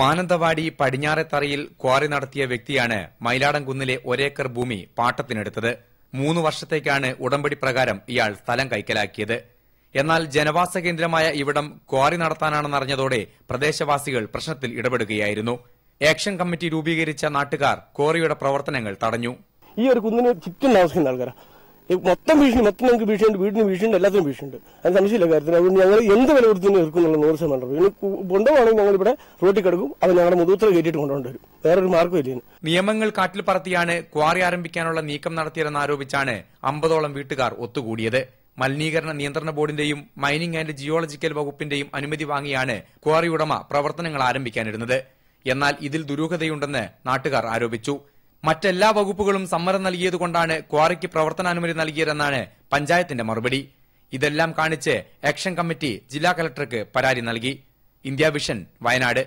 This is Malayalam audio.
മാനന്തവാടി പടിഞ്ഞാറെത്തറയിൽ ക്വാറി നടത്തിയ വ്യക്തിയാണ് മൈലാടംകുന്നിലെ ഒരേക്കർ ഭൂമി പാട്ടത്തിനെടുത്തത് മൂന്ന് വർഷത്തേക്കാണ് ഉടമ്പടി പ്രകാരം ഇയാൾ സ്ഥലം കൈക്കലാക്കിയത് എന്നാൽ ജനവാസ കേന്ദ്രമായ ഇവിടം ക്വാറി നടത്താനാണെന്നറിഞ്ഞതോടെ പ്രദേശവാസികൾ പ്രശ്നത്തിൽ ഇടപെടുകയായിരുന്നു ആക്ഷൻ കമ്മിറ്റി രൂപീകരിച്ച നാട്ടുകാർ ക്വാറിയുടെ പ്രവർത്തനങ്ങൾ തടഞ്ഞു ഈ ഒരു കുന്നിന് ചുറ്റും താമസിക്കുന്ന ആൾക്കാരാണ് മൊത്തം ഭീഷണി മൊത്തം നമുക്ക് ഭീഷണിയുണ്ട് വീടിന് ഭീഷണിയുണ്ട് എല്ലാത്തിനും ഭീഷണിയുണ്ട് അത് സംശയമില്ല കാര്യത്തിന് അതുകൊണ്ട് ഞങ്ങൾ എന്ത് വില കൊടുത്തു നിൽക്കും എന്നുള്ള നൂറ് ശതമാനം ഇനി കൊണ്ടുപോകണമെങ്കിൽ ഞങ്ങൾ ഇവിടെ റോട്ടിൽ കിടക്കും അത് ഞങ്ങളുടെ മുതൂത്ര കയറ്റിയിട്ട് വരും വേറൊരു മാർഗ്ഗം ഇല്ല നിയമങ്ങൾ കാറ്റിൽ പറത്തിയാണ് ക്വാറി ആരംഭിക്കാനുള്ള നീക്കം നടത്തിയതെന്ന് ആരോപിച്ചാണ് അമ്പതോളം വീട്ടുകാർ ഒത്തുകൂടിയത് മലിനീകരണ നിയന്ത്രണ ബോർഡിന്റെയും മൈനിങ് ആന്റ് ജിയോളജിക്കൽ വകുപ്പിന്റെയും അനുമതി വാങ്ങിയാണ് ക്വാറി ഉടമ പ്രവർത്തനങ്ങൾ ആരംഭിക്കാനിരുന്നത് എന്നാൽ ഇതിൽ ദുരൂഹതയുണ്ടെന്ന് നാട്ടുകാർ ആരോപിച്ചു മറ്റെല്ലാ വകുപ്പുകളും സമ്മതം നൽകിയതുകൊണ്ടാണ് ക്വാറിക്ക് പ്രവർത്തനാനുമതി നൽകിയതെന്നാണ് പഞ്ചായത്തിന്റെ മറുപടി ഇതെല്ലാം കാണിച്ച് ആക്ഷൻ കമ്മിറ്റി ജില്ലാ കലക്ടർക്ക് പരാതി നൽകി ഇന്ത്യ വിഷൻ വയനാട്